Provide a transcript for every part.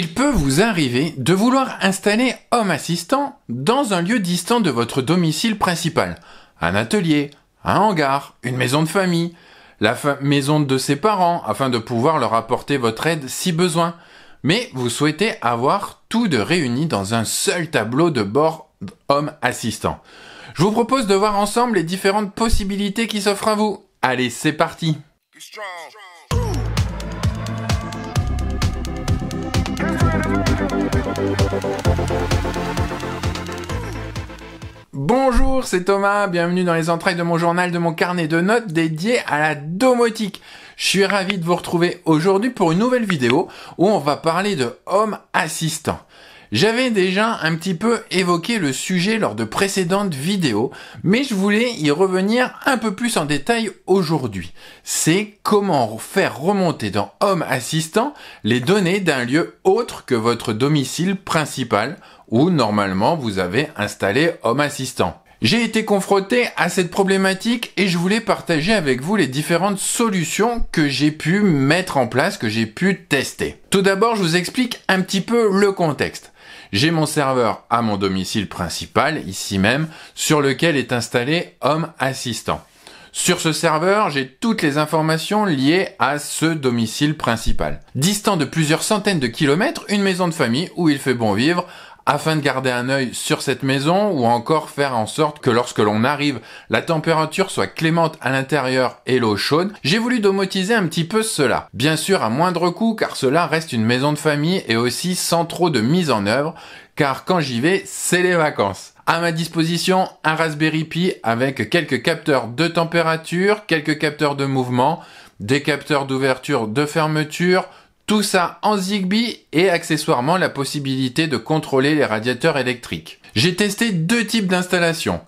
Il peut vous arriver de vouloir installer Homme Assistant dans un lieu distant de votre domicile principal. Un atelier, un hangar, une maison de famille, la maison de ses parents afin de pouvoir leur apporter votre aide si besoin. Mais vous souhaitez avoir tout de réuni dans un seul tableau de bord Homme Assistant. Je vous propose de voir ensemble les différentes possibilités qui s'offrent à vous. Allez, c'est parti. Bonjour, c'est Thomas, bienvenue dans les entrailles de mon journal, de mon carnet de notes dédié à la domotique. Je suis ravi de vous retrouver aujourd'hui pour une nouvelle vidéo où on va parler de Home Assistant. J'avais déjà un petit peu évoqué le sujet lors de précédentes vidéos, mais je voulais y revenir un peu plus en détail aujourd'hui. C'est comment faire remonter dans Home Assistant les données d'un lieu autre que votre domicile principal où normalement vous avez installé Home Assistant. J'ai été confronté à cette problématique et je voulais partager avec vous les différentes solutions que j'ai pu mettre en place, que j'ai pu tester. Tout d'abord, je vous explique un petit peu le contexte j'ai mon serveur à mon domicile principal, ici même, sur lequel est installé Home Assistant. Sur ce serveur, j'ai toutes les informations liées à ce domicile principal. Distant de plusieurs centaines de kilomètres, une maison de famille où il fait bon vivre afin de garder un œil sur cette maison ou encore faire en sorte que lorsque l'on arrive, la température soit clémente à l'intérieur et l'eau chaude, j'ai voulu domotiser un petit peu cela. Bien sûr à moindre coût car cela reste une maison de famille et aussi sans trop de mise en œuvre car quand j'y vais, c'est les vacances. À ma disposition, un Raspberry Pi avec quelques capteurs de température, quelques capteurs de mouvement, des capteurs d'ouverture, de fermeture, tout ça en Zigbee et accessoirement la possibilité de contrôler les radiateurs électriques. J'ai testé deux types d'installations.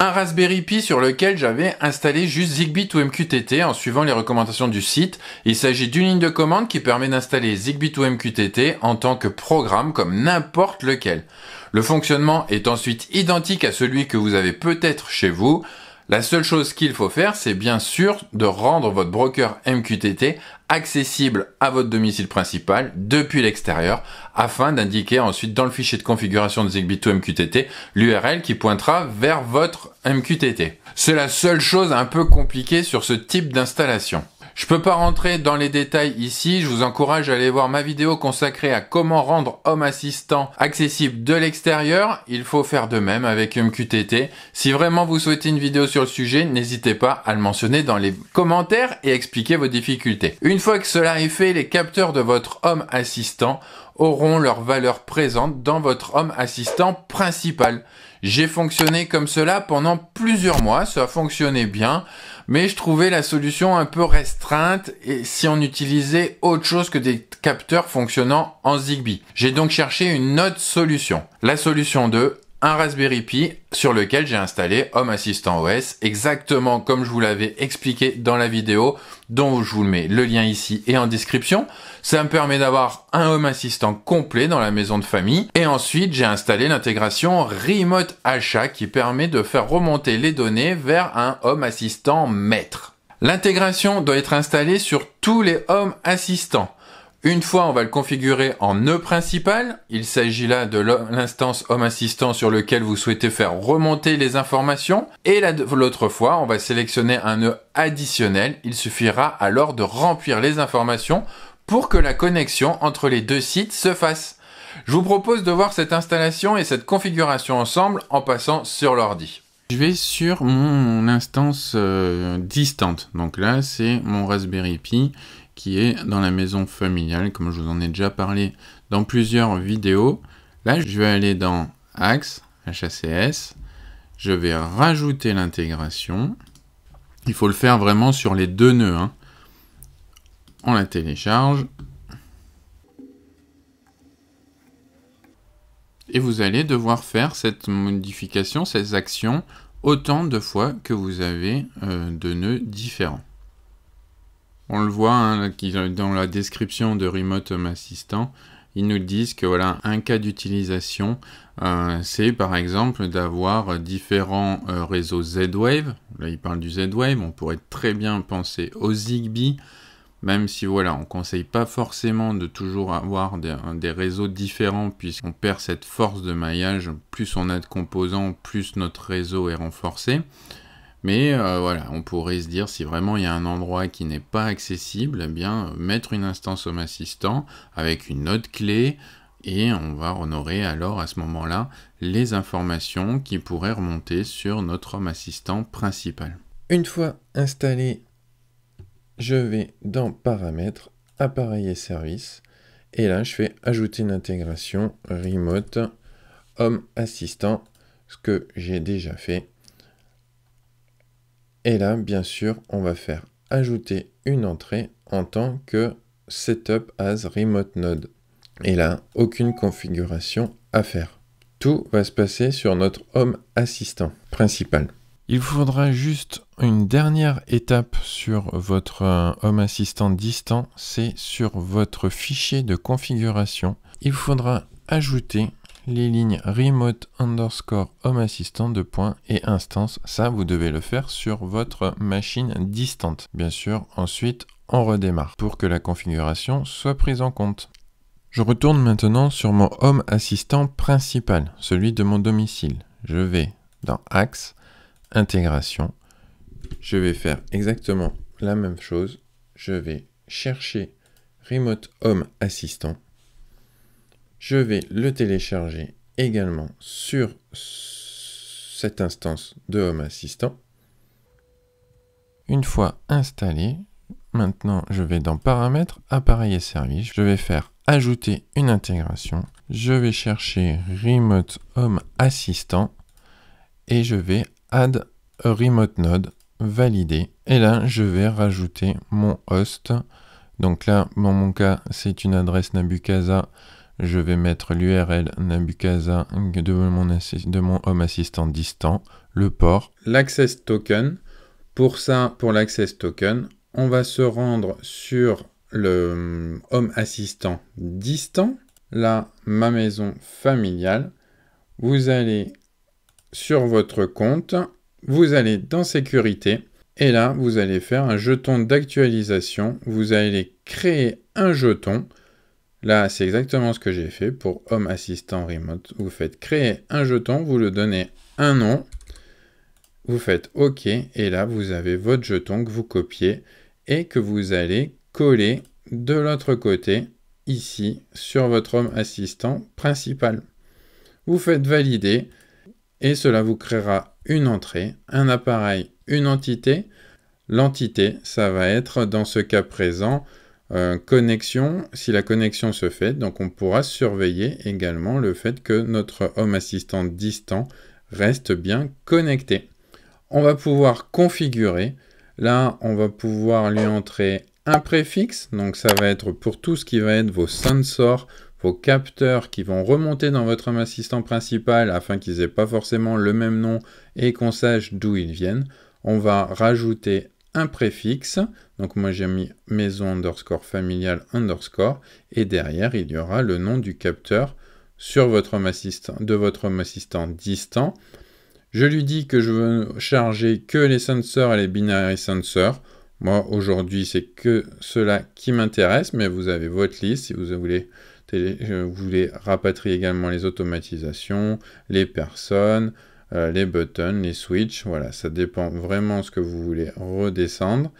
Un Raspberry Pi sur lequel j'avais installé juste Zigbee to MQTT en suivant les recommandations du site. Il s'agit d'une ligne de commande qui permet d'installer Zigbee to MQTT en tant que programme comme n'importe lequel. Le fonctionnement est ensuite identique à celui que vous avez peut-être chez vous. La seule chose qu'il faut faire, c'est bien sûr de rendre votre broker MQTT accessible à votre domicile principal depuis l'extérieur afin d'indiquer ensuite dans le fichier de configuration de Zigbee2 MQTT l'URL qui pointera vers votre MQTT. C'est la seule chose un peu compliquée sur ce type d'installation. Je peux pas rentrer dans les détails ici, je vous encourage à aller voir ma vidéo consacrée à comment rendre Home Assistant accessible de l'extérieur. Il faut faire de même avec MQTT. Si vraiment vous souhaitez une vidéo sur le sujet, n'hésitez pas à le mentionner dans les commentaires et expliquer vos difficultés. Une fois que cela est fait, les capteurs de votre Home Assistant auront leur valeur présente dans votre homme assistant principal. J'ai fonctionné comme cela pendant plusieurs mois, ça a fonctionné bien, mais je trouvais la solution un peu restreinte et si on utilisait autre chose que des capteurs fonctionnant en Zigbee. J'ai donc cherché une autre solution. La solution 2, un Raspberry Pi sur lequel j'ai installé Home Assistant OS, exactement comme je vous l'avais expliqué dans la vidéo, dont je vous mets le lien ici et en description. Ça me permet d'avoir un Home Assistant complet dans la maison de famille. Et ensuite, j'ai installé l'intégration Remote Achat qui permet de faire remonter les données vers un Home Assistant maître. L'intégration doit être installée sur tous les Home Assistants. Une fois, on va le configurer en nœud principal. Il s'agit là de l'instance Home Assistant sur lequel vous souhaitez faire remonter les informations. Et l'autre fois, on va sélectionner un nœud additionnel. Il suffira alors de remplir les informations pour que la connexion entre les deux sites se fasse. Je vous propose de voir cette installation et cette configuration ensemble en passant sur l'ordi. Je vais sur mon instance euh, distante. Donc là, c'est mon Raspberry Pi qui est dans la maison familiale, comme je vous en ai déjà parlé dans plusieurs vidéos. Là, je vais aller dans Axe, HACS, je vais rajouter l'intégration. Il faut le faire vraiment sur les deux nœuds. Hein. On la télécharge. Et vous allez devoir faire cette modification, ces actions, autant de fois que vous avez euh, deux de nœuds différents. On le voit hein, dans la description de Remote Home Assistant, ils nous disent que voilà un cas d'utilisation euh, c'est par exemple d'avoir différents euh, réseaux Z-Wave là ils parlent du Z-Wave on pourrait très bien penser au Zigbee même si voilà on conseille pas forcément de toujours avoir des réseaux différents puisqu'on perd cette force de maillage plus on a de composants plus notre réseau est renforcé mais euh, voilà, on pourrait se dire si vraiment il y a un endroit qui n'est pas accessible, eh bien mettre une instance Home Assistant avec une autre clé et on va honorer alors à ce moment-là les informations qui pourraient remonter sur notre Home Assistant principal. Une fois installé, je vais dans Paramètres, Appareil et Services et là je fais Ajouter une intégration Remote Home Assistant, ce que j'ai déjà fait et là, bien sûr, on va faire ajouter une entrée en tant que setup as remote node. Et là, aucune configuration à faire. Tout va se passer sur notre home assistant principal. Il vous faudra juste une dernière étape sur votre euh, Home Assistant distant, c'est sur votre fichier de configuration. Il faudra ajouter les lignes remote underscore home assistant de point et instance. Ça, vous devez le faire sur votre machine distante. Bien sûr, ensuite, on redémarre pour que la configuration soit prise en compte. Je retourne maintenant sur mon Home Assistant principal, celui de mon domicile. Je vais dans Axe, Intégration. Je vais faire exactement la même chose. Je vais chercher Remote Home Assistant je vais le télécharger également sur cette instance de Home Assistant. Une fois installé, maintenant je vais dans Paramètres, Appareil et Services. Je vais faire Ajouter une intégration. Je vais chercher Remote Home Assistant et je vais Add Remote Node, Valider. Et là, je vais rajouter mon host. Donc là, dans mon cas, c'est une adresse Nabucasa je vais mettre l'URL Nabucasa de mon, Home Assistant distant, le port, l'access token. Pour ça, pour l'access token, on va se rendre sur le hum, Home Assistant distant. Là, ma maison familiale. Vous allez sur votre compte, vous allez dans sécurité et là, vous allez faire un jeton d'actualisation. Vous allez créer un jeton. Là, c'est exactement ce que j'ai fait pour Home Assistant Remote. Vous faites créer un jeton, vous le donnez un nom, vous faites OK, et là, vous avez votre jeton que vous copiez et que vous allez coller de l'autre côté, ici, sur votre Home Assistant principal. Vous faites valider et cela vous créera une entrée, un appareil, une entité. L'entité, ça va être, dans ce cas présent, euh, connexion, si la connexion se fait, donc on pourra surveiller également le fait que notre Home Assistant distant reste bien connecté. On va pouvoir configurer. Là, on va pouvoir lui entrer un préfixe. Donc ça va être pour tout ce qui va être vos sensors, vos capteurs qui vont remonter dans votre Home Assistant principal afin qu'ils aient pas forcément le même nom et qu'on sache d'où ils viennent. On va rajouter un préfixe. Donc moi j'ai mis maison underscore familiale underscore et derrière il y aura le nom du capteur sur votre assistant, de votre home assistant distant. Je lui dis que je veux charger que les sensors et les binary sensors. Moi aujourd'hui c'est que cela qui m'intéresse, mais vous avez votre liste si vous voulez euh, vous voulez rapatrier également les automatisations, les personnes, euh, les buttons, les switches, voilà, ça dépend vraiment ce que vous voulez redescendre.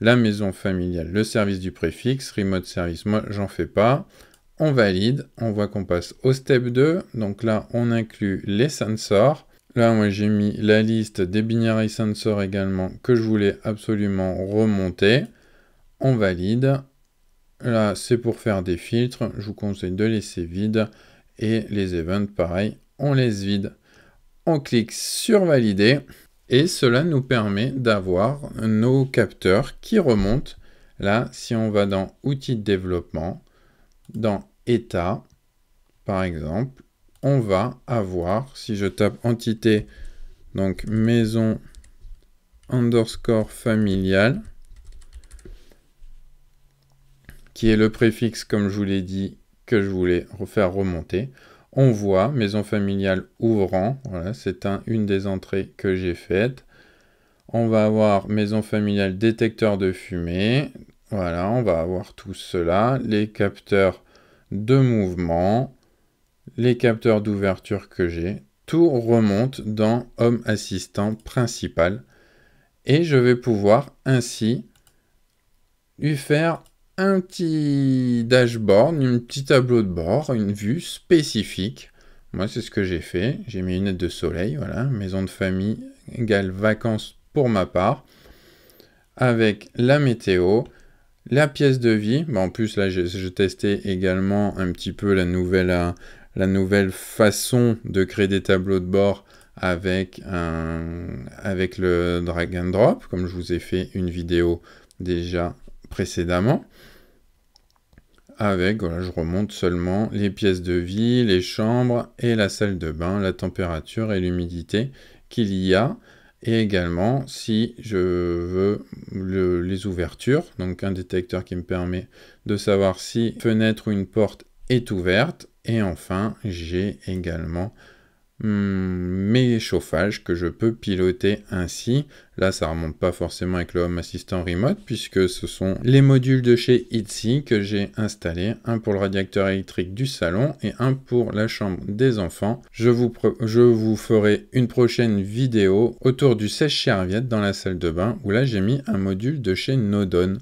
La maison familiale, le service du préfixe, remote service, moi j'en fais pas. On valide, on voit qu'on passe au step 2, donc là on inclut les sensors. Là, moi j'ai mis la liste des binary sensors également que je voulais absolument remonter. On valide. Là, c'est pour faire des filtres. Je vous conseille de laisser vide. Et les events, pareil, on laisse vide on clique sur valider et cela nous permet d'avoir nos capteurs qui remontent. Là, si on va dans outils de développement, dans état, par exemple, on va avoir, si je tape entité, donc maison underscore familiale, qui est le préfixe, comme je vous l'ai dit, que je voulais refaire remonter. On voit maison familiale ouvrant. Voilà, c'est une des entrées que j'ai faites. On va avoir maison familiale détecteur de fumée. Voilà, on va avoir tout cela. Les capteurs de mouvement, les capteurs d'ouverture que j'ai. Tout remonte dans homme Assistant principal. Et je vais pouvoir ainsi lui faire un petit dashboard, un petit tableau de bord, une vue spécifique. Moi, c'est ce que j'ai fait. J'ai mis lunettes de soleil, voilà, maison de famille égale vacances pour ma part, avec la météo, la pièce de vie. en plus, là, je, testais également un petit peu la nouvelle, euh, la nouvelle façon de créer des tableaux de bord avec, un, avec le drag and drop, comme je vous ai fait une vidéo déjà précédemment. Avec, voilà, je remonte seulement les pièces de vie, les chambres et la salle de bain, la température et l'humidité qu'il y a. Et également, si je veux les ouvertures, donc un détecteur qui me permet de savoir si une fenêtre ou une porte est ouverte. Et enfin, j'ai également Hmm, mes chauffages que je peux piloter ainsi. Là, ça ne remonte pas forcément avec le Home Assistant Remote puisque ce sont les modules de chez Itzy que j'ai installés, un pour le radiateur électrique du salon et un pour la chambre des enfants. Je vous, je vous ferai une prochaine vidéo autour du sèche serviette dans la salle de bain où là j'ai mis un module de chez Nodon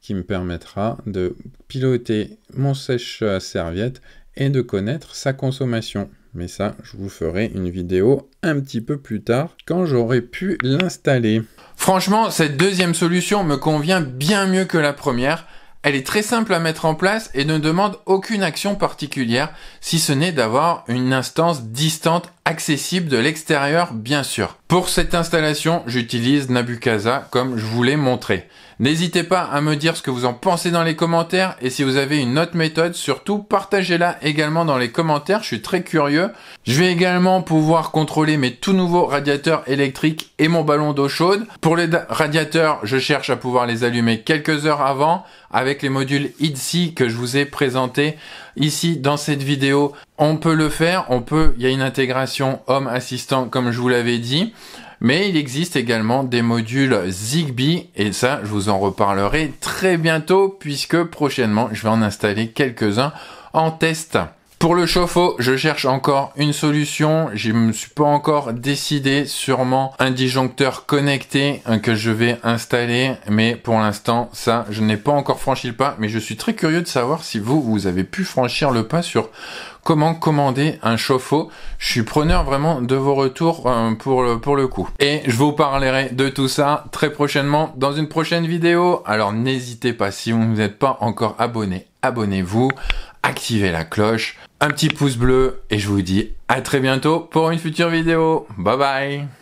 qui me permettra de piloter mon sèche serviette et de connaître sa consommation. Mais ça, je vous ferai une vidéo un petit peu plus tard quand j'aurai pu l'installer. Franchement, cette deuxième solution me convient bien mieux que la première. Elle est très simple à mettre en place et ne demande aucune action particulière, si ce n'est d'avoir une instance distante accessible de l'extérieur bien sûr. Pour cette installation, j'utilise Nabucasa comme je vous l'ai montré. N'hésitez pas à me dire ce que vous en pensez dans les commentaires et si vous avez une autre méthode, surtout partagez-la également dans les commentaires, je suis très curieux. Je vais également pouvoir contrôler mes tout nouveaux radiateurs électriques et mon ballon d'eau chaude. Pour les radiateurs, je cherche à pouvoir les allumer quelques heures avant avec les modules IDSI que je vous ai présentés Ici, dans cette vidéo, on peut le faire. On peut, il y a une intégration homme assistant, comme je vous l'avais dit. Mais il existe également des modules Zigbee et ça, je vous en reparlerai très bientôt puisque prochainement, je vais en installer quelques-uns en test. Pour le chauffe-eau, je cherche encore une solution. Je me suis pas encore décidé. Sûrement un disjoncteur connecté euh, que je vais installer. Mais pour l'instant, ça, je n'ai pas encore franchi le pas. Mais je suis très curieux de savoir si vous, vous avez pu franchir le pas sur comment commander un chauffe-eau. Je suis preneur vraiment de vos retours euh, pour pour le coup. Et je vous parlerai de tout ça très prochainement dans une prochaine vidéo. Alors n'hésitez pas si vous n'êtes pas encore abonné abonnez-vous, activez la cloche, un petit pouce bleu et je vous dis à très bientôt pour une future vidéo. Bye bye